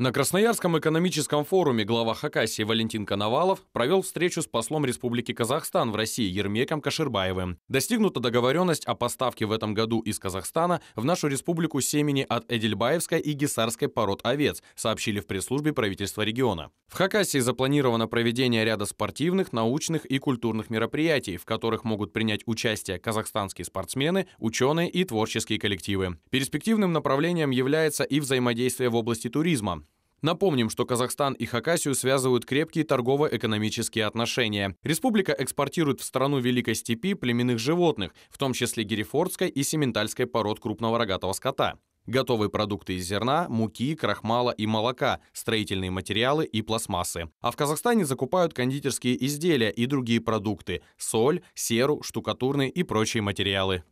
На Красноярском экономическом форуме глава Хакасии Валентин Коновалов провел встречу с послом Республики Казахстан в России Ермеком Каширбаевым. Достигнута договоренность о поставке в этом году из Казахстана в нашу республику семени от Эдельбаевской и Гисарской пород овец, сообщили в пресс-службе правительства региона. В Хакасии запланировано проведение ряда спортивных, научных и культурных мероприятий, в которых могут принять участие казахстанские спортсмены, ученые и творческие коллективы. Перспективным направлением является и взаимодействие в области туризма. Напомним, что Казахстан и Хакасию связывают крепкие торгово-экономические отношения. Республика экспортирует в страну Великой Степи племенных животных, в том числе герефордской и сементальской пород крупного рогатого скота. Готовые продукты из зерна, муки, крахмала и молока, строительные материалы и пластмассы. А в Казахстане закупают кондитерские изделия и другие продукты – соль, серу, штукатурные и прочие материалы.